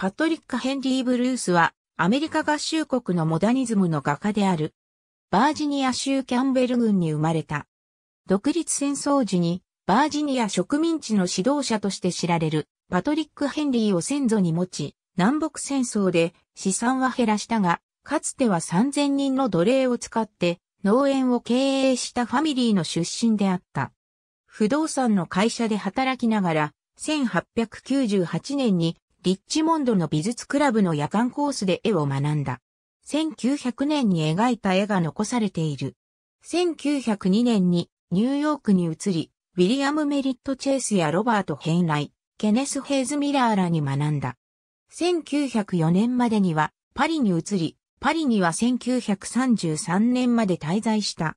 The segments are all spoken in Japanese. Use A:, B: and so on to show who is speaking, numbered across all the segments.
A: パトリック・ヘンリー・ブルースは、アメリカ合衆国のモダニズムの画家である。バージニア州キャンベル郡に生まれた。独立戦争時に、バージニア植民地の指導者として知られる、パトリック・ヘンリーを先祖に持ち、南北戦争で資産は減らしたが、かつては3000人の奴隷を使って農園を経営したファミリーの出身であった。不動産の会社で働きながら、1898年にリッチモンドの美術クラブの夜間コースで絵を学んだ。1900年に描いた絵が残されている。1902年にニューヨークに移り、ウィリアム・メリット・チェイスやロバート・ヘンライ、ケネス・ヘイズ・ミラーらに学んだ。1904年までにはパリに移り、パリには1933年まで滞在した。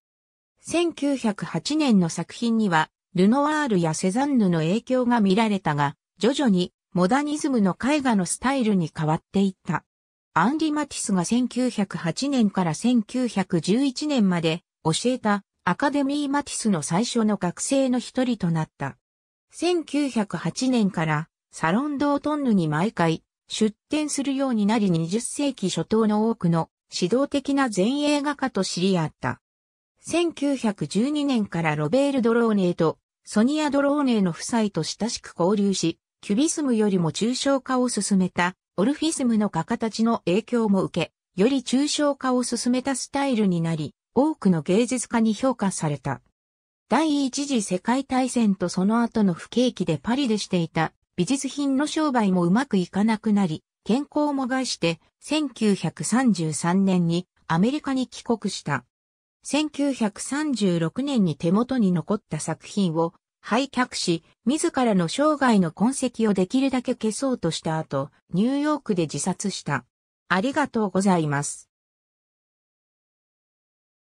A: 1908年の作品には、ルノワールやセザンヌの影響が見られたが、徐々にモダニズムの絵画のスタイルに変わっていった。アンリ・マティスが1908年から1911年まで教えたアカデミー・マティスの最初の学生の一人となった。1908年からサロン・ドートンヌに毎回出展するようになり20世紀初頭の多くの指導的な前衛画家と知り合った。1912年からロベール・ドローネーとソニア・ドローネーの夫妻と親しく交流し、キュビスムよりも抽象化を進めた、オルフィスムの画家たちの影響も受け、より抽象化を進めたスタイルになり、多くの芸術家に評価された。第一次世界大戦とその後の不景気でパリでしていた美術品の商売もうまくいかなくなり、健康も害して、1933年にアメリカに帰国した。1936年に手元に残った作品を廃却し、自らの生涯の痕跡をできるだけ消そうとした後、ニューヨークで自殺した。ありがとうございます。